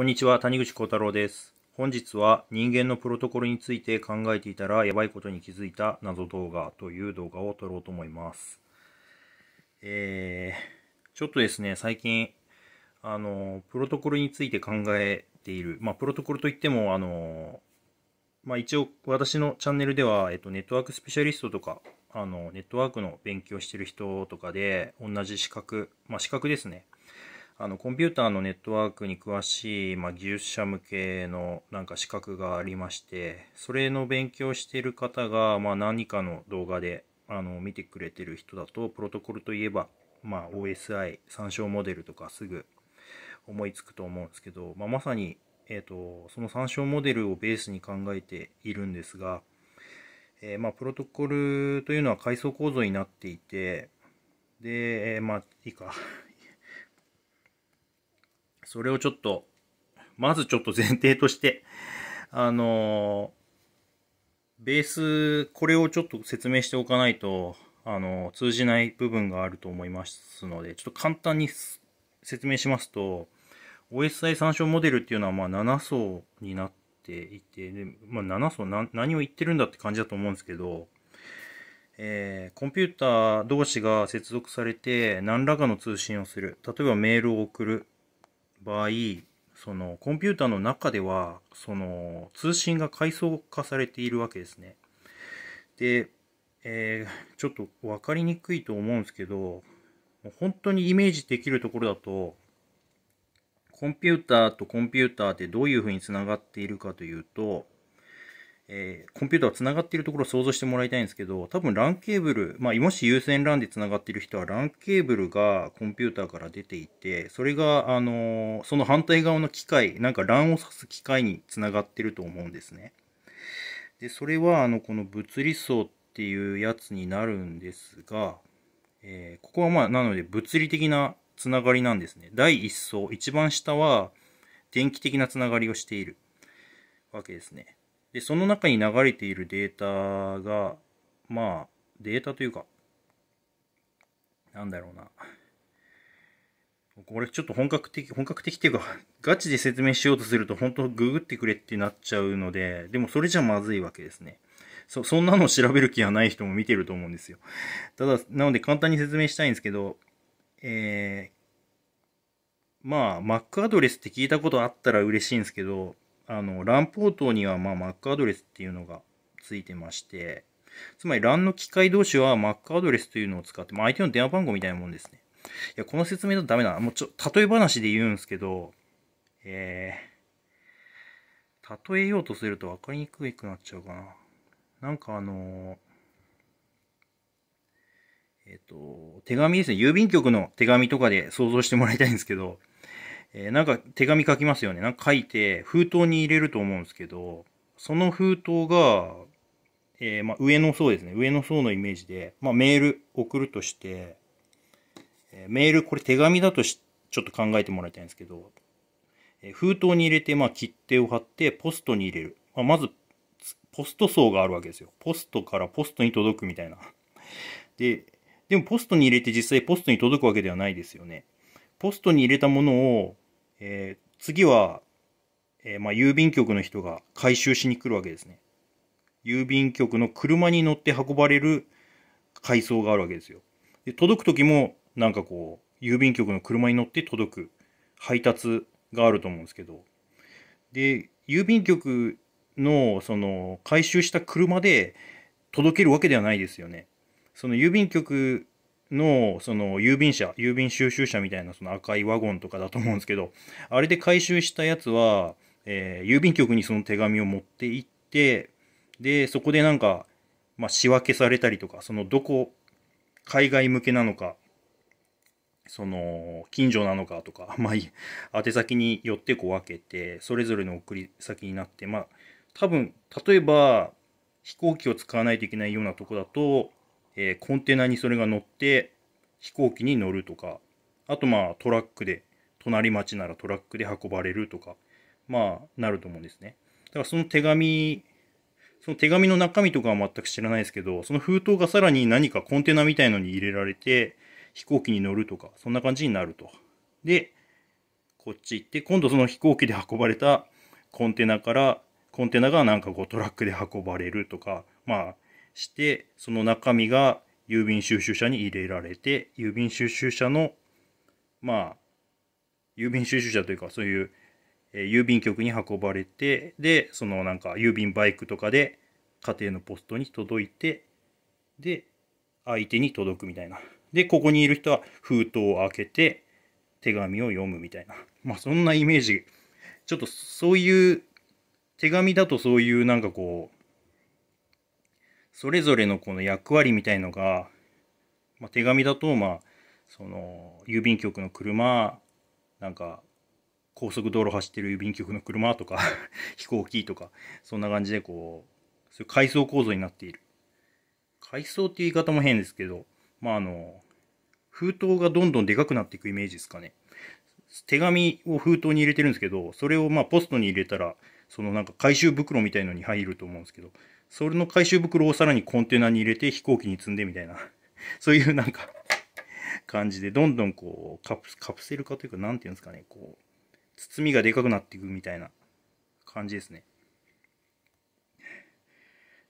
こんにちは、谷口幸太郎です。本日は人間のプロトコルについて考えていたらやばいことに気づいた謎動画という動画を撮ろうと思います。えー、ちょっとですね、最近、あの、プロトコルについて考えている。まあ、プロトコルといっても、あの、まあ、一応私のチャンネルでは、えっと、ネットワークスペシャリストとか、あの、ネットワークの勉強してる人とかで、同じ資格、まあ、資格ですね。あのコンピューターのネットワークに詳しい、まあ、技術者向けのなんか資格がありましてそれの勉強している方が、まあ、何かの動画であの見てくれてる人だとプロトコルといえば、まあ、OSI 参照モデルとかすぐ思いつくと思うんですけど、まあ、まさに、えーと、その参照モデルをベースに考えているんですが、えー、まあ、プロトコルというのは階層構造になっていてで、えー、まあいいかそれをちょっと、まずちょっと前提として、あのー、ベース、これをちょっと説明しておかないと、あのー、通じない部分があると思いますので、ちょっと簡単に説明しますと、OSI 参照モデルっていうのはまあ7層になっていて、でまあ、7層な何を言ってるんだって感じだと思うんですけど、えー、コンピューター同士が接続されて何らかの通信をする。例えばメールを送る。場合そのコンピューターの中ではその通信が階層化されているわけですね。で、えー、ちょっと分かりにくいと思うんですけど本当にイメージできるところだとコンピューターとコンピューターってどういうふうにつながっているかというとえー、コンピューターつながっているところを想像してもらいたいんですけど、多分 LAN ケーブル、まあ、もし有線 LAN でつながっている人は LAN ケーブルがコンピューターから出ていて、それが、あのー、その反対側の機械、なんか LAN を指す機械につながってると思うんですね。で、それは、あの、この物理層っていうやつになるんですが、えー、ここはまあ、なので物理的なつながりなんですね。第1層、一番下は電気的なつながりをしているわけですね。で、その中に流れているデータが、まあ、データというか、なんだろうな。これちょっと本格的、本格的っていうか、ガチで説明しようとすると、本当ググってくれってなっちゃうので、でもそれじゃまずいわけですね。そ、そんなの調べる気はない人も見てると思うんですよ。ただ、なので簡単に説明したいんですけど、えー、まあ、Mac アドレスって聞いたことあったら嬉しいんですけど、あの、LAN ポートには、まあ、Mac アドレスっていうのがついてまして、つまり LAN の機械同士は Mac アドレスというのを使って、まあ、相手の電話番号みたいなもんですね。いや、この説明だとダメだな。もうちょ、例え話で言うんですけど、えー、例えようとすると分かりにくくなっちゃうかな。なんかあのー、えっ、と、手紙ですね。郵便局の手紙とかで想像してもらいたいんですけど、えー、なんか手紙書きますよね。なんか書いて、封筒に入れると思うんですけど、その封筒が、えー、まあ、上の層ですね。上の層のイメージで、まあ、メール送るとして、えー、メール、これ手紙だとし、ちょっと考えてもらいたいんですけど、え封筒に入れて、まあ、切手を貼って、ポストに入れる。まあ、まず、ポスト層があるわけですよ。ポストからポストに届くみたいな。で、でもポストに入れて実際ポストに届くわけではないですよね。ポストに入れたものをえー、次は、えー、まあ、郵便局の人が回収しに来るわけですね。郵便局の車に乗って運ばれる階層があるわけですよ。で届く時もなんかこう郵便局の車に乗って届く配達があると思うんですけどで郵便局のその回収した車で届けるわけではないですよね。その郵便局の、その、郵便車、郵便収集車みたいな、その赤いワゴンとかだと思うんですけど、あれで回収したやつは、えー、郵便局にその手紙を持って行って、で、そこでなんか、まあ、仕分けされたりとか、その、どこ、海外向けなのか、その、近所なのかとか、まあ、宛先によってこう分けて、それぞれの送り先になって、まあ、多分、例えば、飛行機を使わないといけないようなとこだと、えー、コンテナにそれが乗って飛行機に乗るとかあとまあトラックで隣町ならトラックで運ばれるとかまあなると思うんですねだからその手紙その手紙の中身とかは全く知らないですけどその封筒がさらに何かコンテナみたいのに入れられて飛行機に乗るとかそんな感じになるとでこっち行って今度その飛行機で運ばれたコンテナからコンテナがなんかこうトラックで運ばれるとかまあして、その中身が郵便収集車に入れられて、郵便収集車の、まあ、郵便収集車というか、そういう、え郵便局に運ばれて、で、そのなんか郵便バイクとかで家庭のポストに届いて、で、相手に届くみたいな。で、ここにいる人は封筒を開けて手紙を読むみたいな。まあそんなイメージ。ちょっとそういう手紙だとそういうなんかこうそれぞれのこの役割みたいのが、まあ、手紙だと、まあ、その、郵便局の車、なんか、高速道路走ってる郵便局の車とか 飛行機とか、そんな感じでこう、そういう階層構造になっている。階層っていう言い方も変ですけど、まああの、封筒がどんどんでかくなっていくイメージですかね。手紙を封筒に入れてるんですけど、それをまあポストに入れたら、そのなんか回収袋みたいのに入ると思うんですけど、それの回収袋をさらにコンテナに入れて飛行機に積んでみたいな、そういうなんか感じで、どんどんこうカプ、カプセル化というか、なんていうんですかね、こう、包みがでかくなっていくみたいな感じですね。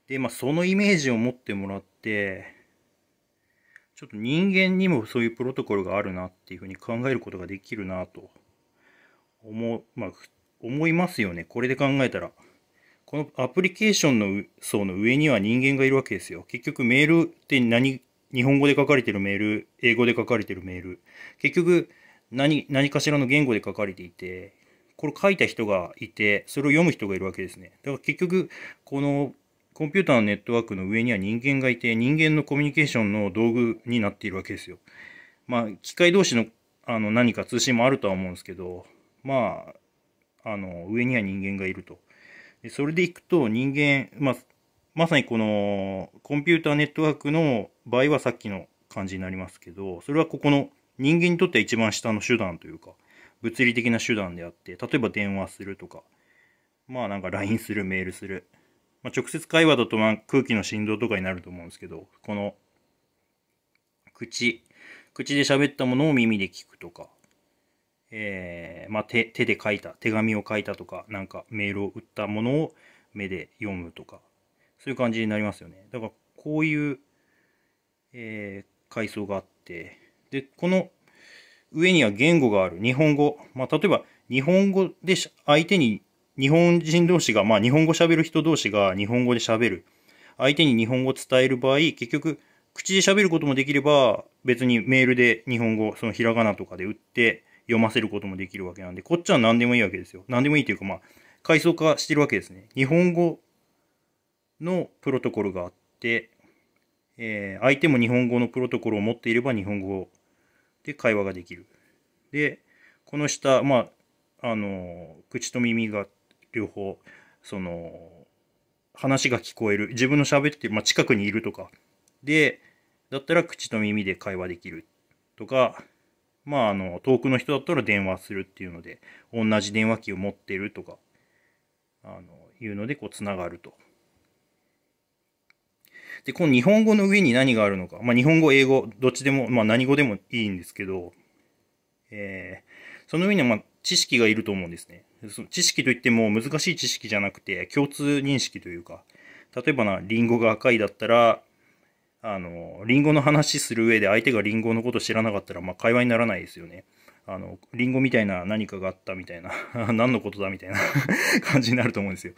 で、まあ、そのイメージを持ってもらって、ちょっと人間にもそういうプロトコルがあるなっていうふうに考えることができるなと思う、まあ、思いますよね。これで考えたら。このアプリケーションの層の上には人間がいるわけですよ。結局メールって何、日本語で書かれてるメール、英語で書かれてるメール、結局何、何かしらの言語で書かれていて、これ書いた人がいて、それを読む人がいるわけですね。だから結局、このコンピューターのネットワークの上には人間がいて、人間のコミュニケーションの道具になっているわけですよ。まあ、機械同士のあの何か通信もあるとは思うんですけど、まあ、あの、上には人間がいると。それでいくと人間、まあ、まさにこのコンピューターネットワークの場合はさっきの感じになりますけど、それはここの人間にとっては一番下の手段というか、物理的な手段であって、例えば電話するとか、まあなんか LINE する、メールする。まあ、直接会話だとま空気の振動とかになると思うんですけど、この口、口で喋ったものを耳で聞くとか、えー、まあ、手手で書いた手紙を書いたとかなんかメールを打ったものを目で読むとかそういう感じになりますよねだからこういう、えー、階層があってでこの上には言語がある日本語、まあ、例えば日本語で相手に日本人同士が、まあ、日本語喋る人同士が日本語で喋る相手に日本語を伝える場合結局口で喋ることもできれば別にメールで日本語そのひらがなとかで打って読ませることもできるわけなんで、こっちは何でもいいわけですよ。何でもいいというか、まあ、階層化してるわけですね。日本語のプロトコルがあって、えー、相手も日本語のプロトコルを持っていれば日本語で会話ができる。で、この下、まあ、あの、口と耳が両方、その、話が聞こえる。自分の喋ってる、まあ、近くにいるとか。で、だったら口と耳で会話できるとか、まあ、あの、遠くの人だったら電話するっていうので、同じ電話機を持ってるとか、あの、いうので、こう、つながると。で、この日本語の上に何があるのか。まあ、日本語、英語、どっちでも、まあ、何語でもいいんですけど、えー、その上には、まあ、知識がいると思うんですね。その知識といっても難しい知識じゃなくて、共通認識というか、例えばな、リンゴが赤いだったら、あの、リンゴの話する上で相手がリンゴのこと知らなかったら、まあ、会話にならないですよね。あの、リンゴみたいな何かがあったみたいな、何のことだみたいな 感じになると思うんですよ。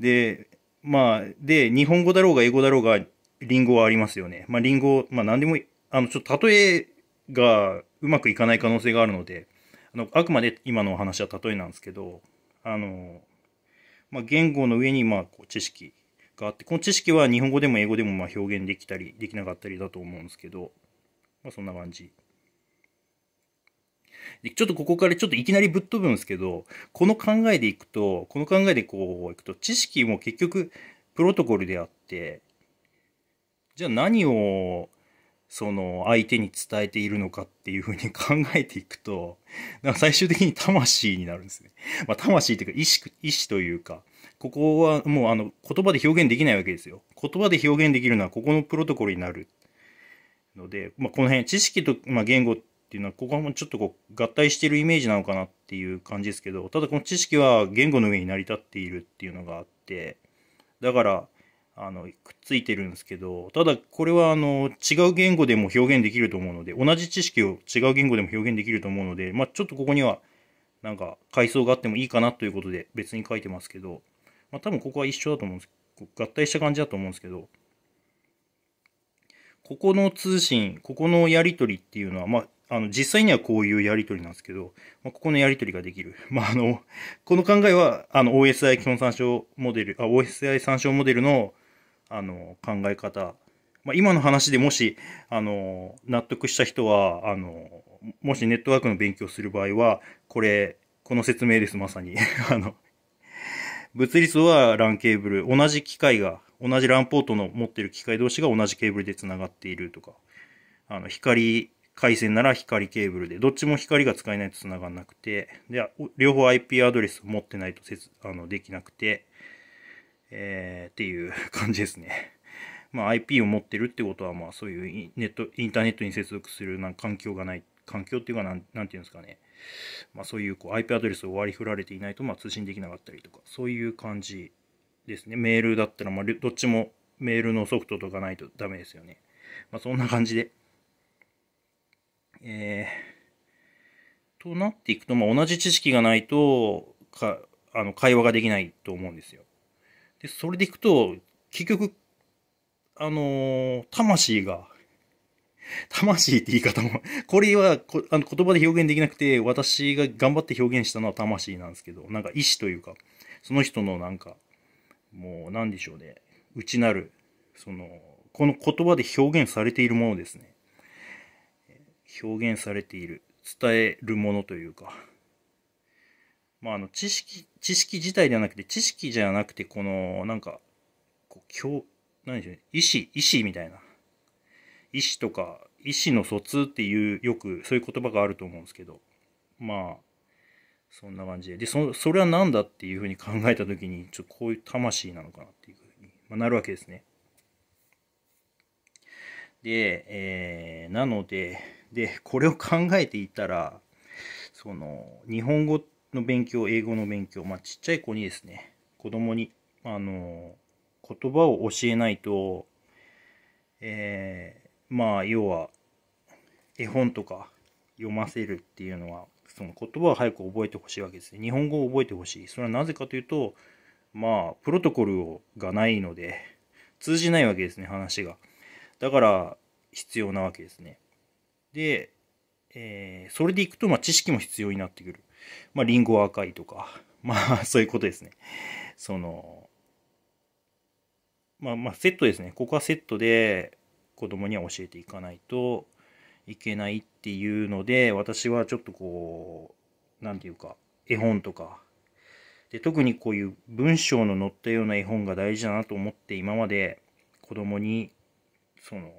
で、まあ、で、日本語だろうが英語だろうが、リンゴはありますよね。まあ、リンゴ、まあ、何でも、あの、ちょっと例えがうまくいかない可能性があるので、あの、あくまで今のお話は例えなんですけど、あの、まあ、言語の上に、まあ、こう、知識があって、この知識は日本語でも英語でもま表現できたり、できなかったりだと思うんですけど、まあ、そんな感じ。ちょっとここからちょっといきなりぶっ飛ぶんですけど、この考えでいくと、この考えでこういくと、知識も結局プロトコルであって、じゃあ何をその相手に伝えているのかっていうふうに 考えていくと、か最終的に魂になるんですね。まあ魂っていうか意識、意志というか、ここはもうあの言葉で表現できないわけですよ。言葉で表現できるのはここのプロトコルになるので、まあ、この辺、知識と、まあ、言語っていうのは、ここはもうちょっとこう合体してるイメージなのかなっていう感じですけど、ただこの知識は言語の上に成り立っているっていうのがあって、だから、あの、くっついてるんですけど、ただこれはあの、違う言語でも表現できると思うので、同じ知識を違う言語でも表現できると思うので、まあ、ちょっとここには、なんか、階層があってもいいかなということで別に書いてますけど、まあ、多分ここは一緒だと思うんです合体した感じだと思うんですけど、ここの通信、ここのやりとりっていうのは、まあ、あの、実際にはこういうやり取りなんですけど、まあ、ここのやり取りができる。まあ、あの、この考えは、あの、OSI 基本参照モデル、あ、OSI 参照モデルの、あの、考え方。まあ、今の話でもし、あの、納得した人は、あの、もしネットワークの勉強する場合は、これ、この説明です、まさに。あの、物理数は LAN ケーブル、同じ機械が、同じ LAN ポートの持ってる機械同士が同じケーブルで繋がっているとか、あの、光、回線なら光ケーブルで、どっちも光が使えないと繋がんなくて、で、両方 IP アドレスを持ってないとせず、あの、できなくて、えー、っていう感じですね。まあ、IP を持ってるってことは、まあ、そういうネット、インターネットに接続するなん環境がない環境っていうか何て言うんですかね、まあ、そういうこう IP アドレスを割り振られていないとま通信できなかったりとかそういう感じですねメールだったらまどっちもメールのソフトとかないとダメですよね、まあ、そんな感じでえー、となっていくと、まあ、同じ知識がないとかあの会話ができないと思うんですよでそれでいくと結局あのー、魂が魂って言い方もこれはこあの言葉で表現できなくて、私が頑張って表現したのは魂なんですけど、なんか意志というか、その人のなんか、もう何でしょうね、内なる、その、この言葉で表現されているものですね。表現されている、伝えるものというか、まあ、あの、知識、知識自体ではなくて、知識じゃなくて、この、なんか、こう、今日、何でしょうね、意志、意志みたいな。意思とか意思の疎通っていうよくそういう言葉があると思うんですけどまあそんな感じででそそれは何だっていうふうに考えた時にちょっとこういう魂なのかなっていうふうに、まあ、なるわけですね。で、えー、なのででこれを考えていたらその日本語の勉強英語の勉強、まあ、ちっちゃい子にですね子供にあの言葉を教えないと、えー、まあ要は絵本とか読ませるっていうのはその言葉を早く覚えてほしいわけです日本語を覚えてほしいそれはなぜかというとまあプロトコルをがないので通じないわけですね話がだから必要なわけですねで、えー、それでいくとまあ知識も必要になってくるまあリンゴは赤いとか まあそういうことですねそのまあまあセットですねここはセットで子供には教えていかないといけないっていうので、私はちょっとこう、何て言うか、絵本とか、で特にこういう文章の載ったような絵本が大事だなと思って今まで子供にその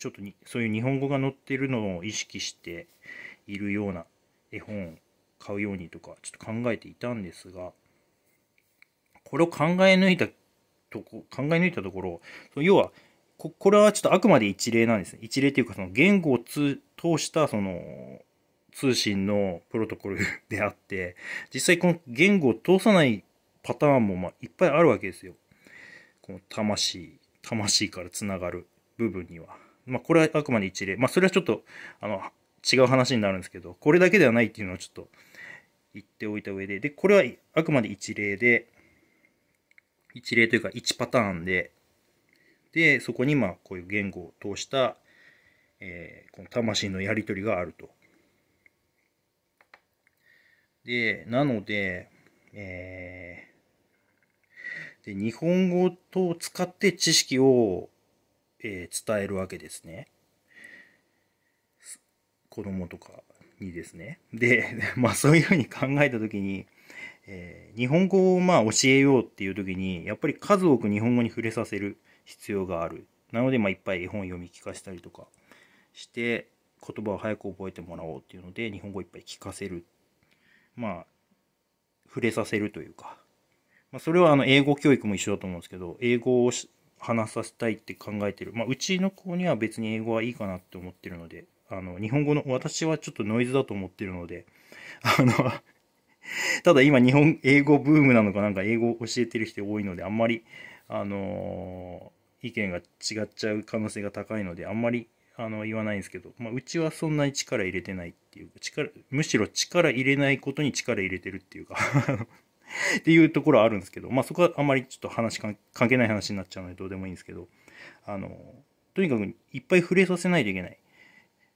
ちょっとにそういう日本語が載ってるのを意識しているような絵本を買うようにとかちょっと考えていたんですがこれを考え抜いたとこ考え抜いたところ要はここれはちょっとあくまで一例なんですね。一例というか、その言語を通したその通信のプロトコルであって、実際この言語を通さないパターンもまあいっぱいあるわけですよ。この魂、魂からつながる部分には。まあこれはあくまで一例。まあそれはちょっとあの違う話になるんですけど、これだけではないっていうのはちょっと言っておいた上で、で、これはあくまで一例で、一例というか一パターンで、でそこにまあこういう言語を通した、えー、この魂のやり取りがあると。でなので,、えー、で日本語と使って知識を、えー、伝えるわけですね。子供とかにですね。で、まあそういうふうに考えた時に、えー、日本語をまあ教えようっていう時に、やっぱり数多く日本語に触れさせる。必要がある。なので、まあ、いっぱい絵本読み聞かせたりとかして、言葉を早く覚えてもらおうっていうので、日本語いっぱい聞かせる。まあ、触れさせるというか。まあ、それはあの英語教育も一緒だと思うんですけど、英語を話させたいって考えてる。まあ、うちの子には別に英語はいいかなって思ってるので、あの、日本語の、私はちょっとノイズだと思ってるので、あの ただ今日本、英語ブームなのかなんか英語を教えてる人多いので、あんまりあの意見が違っちゃう可能性が高いのであんまりあの言わないんですけど、まあ、うちはそんなに力入れてないっていうか力むしろ力入れないことに力入れてるっていうか っていうところはあるんですけど、まあ、そこはあんまりちょっと話関係ない話になっちゃうのでどうでもいいんですけどあのとにかくいっぱい触れさせないといけない。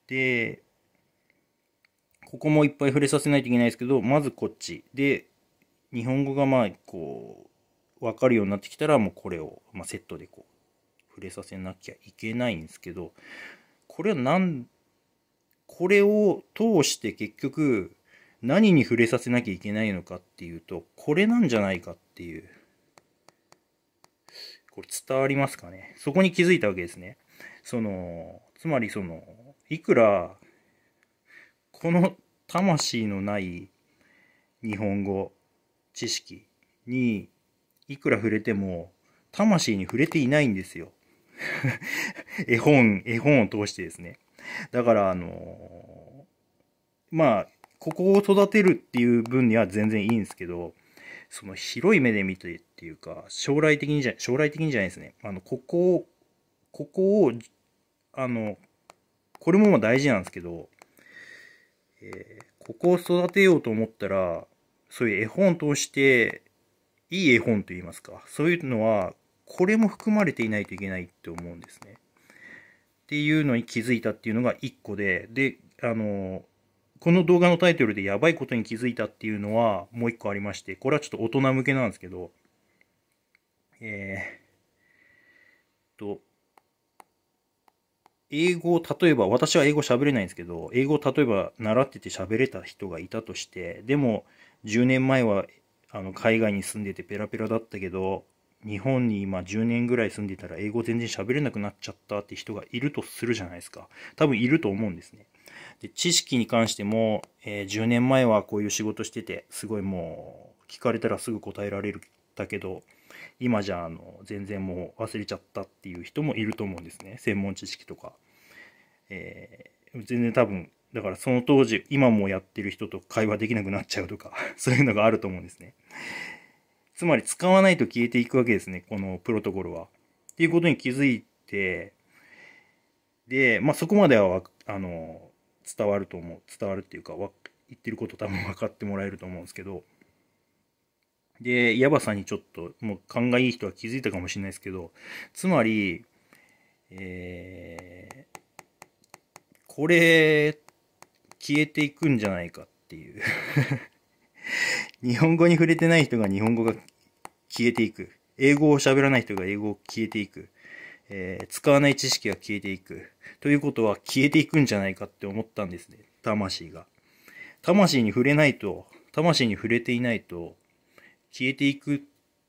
でここもいっぱい触れさせないといけないですけどまずこっちで日本語がまあこう分かるようになってきたらもうこれを、まあ、セットでこう触れさせなきゃいけないんですけどこれは何これを通して結局何に触れさせなきゃいけないのかっていうとこれなんじゃないかっていうこれ伝わりますかねそこに気づいたわけですねそのつまりそのいくらこの魂のない日本語知識にいくら触れても、魂に触れていないんですよ。絵本、絵本を通してですね。だから、あのー、まあ、ここを育てるっていう分には全然いいんですけど、その広い目で見てっていうか、将来的にじゃ、将来的にじゃないですね。あの、ここを、ここを、あの、これも大事なんですけど、えー、ここを育てようと思ったら、そういう絵本を通して、いい絵本といいますか、そういうのは、これも含まれていないといけないって思うんですね。っていうのに気づいたっていうのが1個で、で、あの、この動画のタイトルでやばいことに気づいたっていうのはもう1個ありまして、これはちょっと大人向けなんですけど、えー、と、英語を例えば、私は英語喋れないんですけど、英語を例えば習ってて喋れた人がいたとして、でも10年前はあの海外に住んでてペラペラだったけど日本に今10年ぐらい住んでたら英語全然喋れなくなっちゃったって人がいるとするじゃないですか多分いると思うんですねで知識に関しても、えー、10年前はこういう仕事しててすごいもう聞かれたらすぐ答えられるだけど今じゃあの全然もう忘れちゃったっていう人もいると思うんですね専門知識とか、えー、全然多分だからその当時、今もやってる人と会話できなくなっちゃうとか そういうのがあると思うんですね。つまり使わないと消えていくわけですね、このプロトコルは。っていうことに気づいて、で、まあそこまでは、あの、伝わると思う。伝わるっていうか、言ってること多分分かってもらえると思うんですけど。で、ヤバさにちょっと、もう勘がいい人は気づいたかもしれないですけど、つまり、えー、これ消えていくんじゃないかっていう 日本語に触れてない人が日本語が消えていく。英語を喋らない人が英語を消えていく。えー、使わない知識が消えていく。ということは消えていくんじゃないかって思ったんですね。魂が。魂に触れないと、魂に触れていないと、消えていく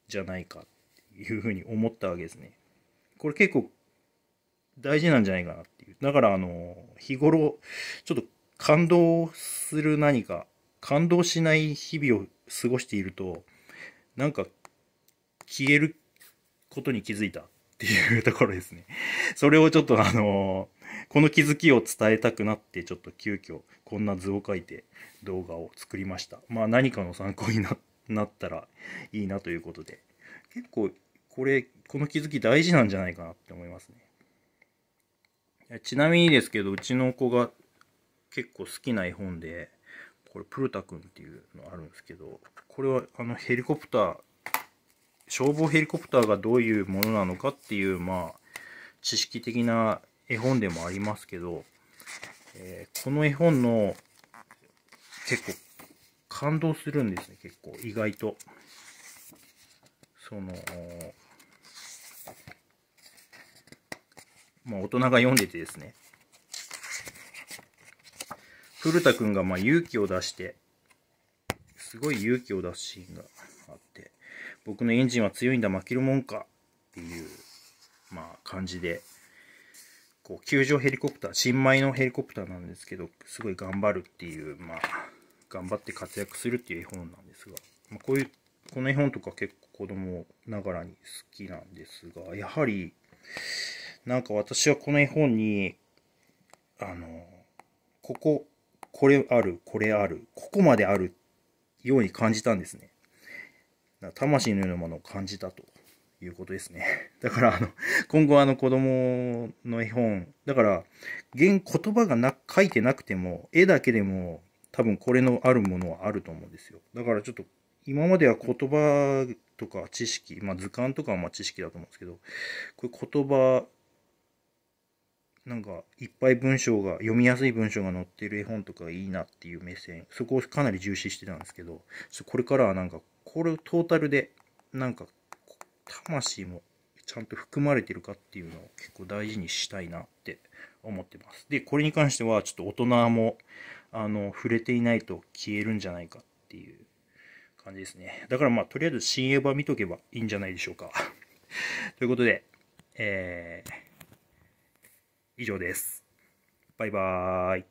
じゃないかっていうふうに思ったわけですね。これ結構大事なんじゃないかなっていう。だからあの、日頃、ちょっと感動する何か、感動しない日々を過ごしていると、なんか消えることに気づいたっていうところですね。それをちょっとあのー、この気づきを伝えたくなって、ちょっと急遽こんな図を書いて動画を作りました。まあ何かの参考になったらいいなということで。結構これ、この気づき大事なんじゃないかなって思いますね。ちなみにですけど、うちの子が結構好きな絵本で、これプルタ君っていうのあるんですけど、これはあのヘリコプター、消防ヘリコプターがどういうものなのかっていう、まあ、知識的な絵本でもありますけど、えー、この絵本の結構感動するんですね、結構意外と。その、まあ、大人が読んでてですね、古田くんがま勇気を出して、すごい勇気を出すシーンがあって、僕のエンジンは強いんだ、負けるもんかっていう、まあ感じで、こう、球場ヘリコプター、新米のヘリコプターなんですけど、すごい頑張るっていう、まあ、頑張って活躍するっていう絵本なんですが、まあ、こういう、この絵本とか結構子供ながらに好きなんですが、やはり、なんか私はこの絵本に、あの、こここれある、これある、ここまであるように感じたんですね。魂のようなものを感じたということですね。だから、あの、今後あの子供の絵本、だから、言、言葉がな、書いてなくても、絵だけでも、多分これのあるものはあると思うんですよ。だからちょっと、今までは言葉とか知識、まあ図鑑とかはまあ知識だと思うんですけど、これ言葉なんかいっぱい文章が読みやすい文章が載ってる絵本とかいいなっていう目線そこをかなり重視してたんですけどちょこれからはなんかこれをトータルでなんか魂もちゃんと含まれてるかっていうのを結構大事にしたいなって思ってますでこれに関してはちょっと大人もあの触れていないと消えるんじゃないかっていう感じですねだからまあとりあえず新エヴァ見とけばいいんじゃないでしょうかということでえー以上です。バイバーイ。